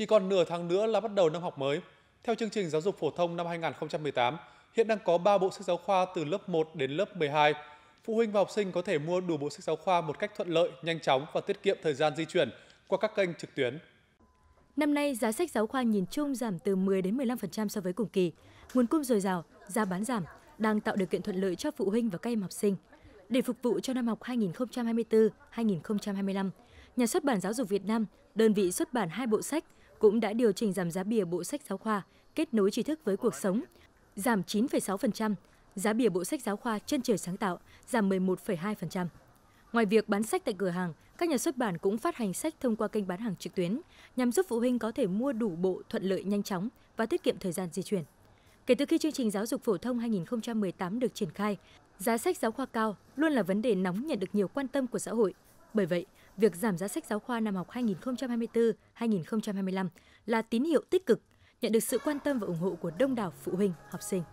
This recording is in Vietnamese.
Chỉ còn nửa tháng nữa là bắt đầu năm học mới. Theo chương trình giáo dục phổ thông năm 2018, hiện đang có 3 bộ sách giáo khoa từ lớp 1 đến lớp 12. Phụ huynh và học sinh có thể mua đủ bộ sách giáo khoa một cách thuận lợi, nhanh chóng và tiết kiệm thời gian di chuyển qua các kênh trực tuyến. Năm nay, giá sách giáo khoa nhìn chung giảm từ 10 đến 15% so với cùng kỳ. Nguồn cung dồi dào, giá bán giảm đang tạo điều kiện thuận lợi cho phụ huynh và các em học sinh. Để phục vụ cho năm học 2024-2025, Nhà xuất bản Giáo dục Việt Nam, đơn vị xuất bản hai bộ sách – cũng đã điều chỉnh giảm giá bìa bộ sách giáo khoa, kết nối tri thức với cuộc sống, giảm 9,6%, giá bìa bộ sách giáo khoa Chân trời sáng tạo giảm 11,2%. Ngoài việc bán sách tại cửa hàng, các nhà xuất bản cũng phát hành sách thông qua kênh bán hàng trực tuyến nhằm giúp phụ huynh có thể mua đủ bộ thuận lợi nhanh chóng và tiết kiệm thời gian di chuyển. Kể từ khi chương trình giáo dục phổ thông 2018 được triển khai, giá sách giáo khoa cao luôn là vấn đề nóng nhận được nhiều quan tâm của xã hội. Bởi vậy, việc giảm giá sách giáo khoa năm học 2024-2025 là tín hiệu tích cực, nhận được sự quan tâm và ủng hộ của đông đảo phụ huynh, học sinh.